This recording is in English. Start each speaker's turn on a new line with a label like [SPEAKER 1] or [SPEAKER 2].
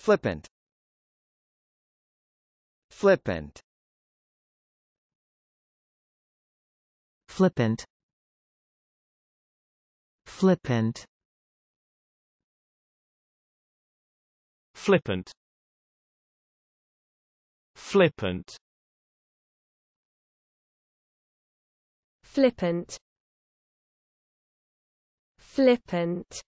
[SPEAKER 1] Flippant. Flippant. Flippant. Flippant. Flippant. Flippant. Flippant. Flippant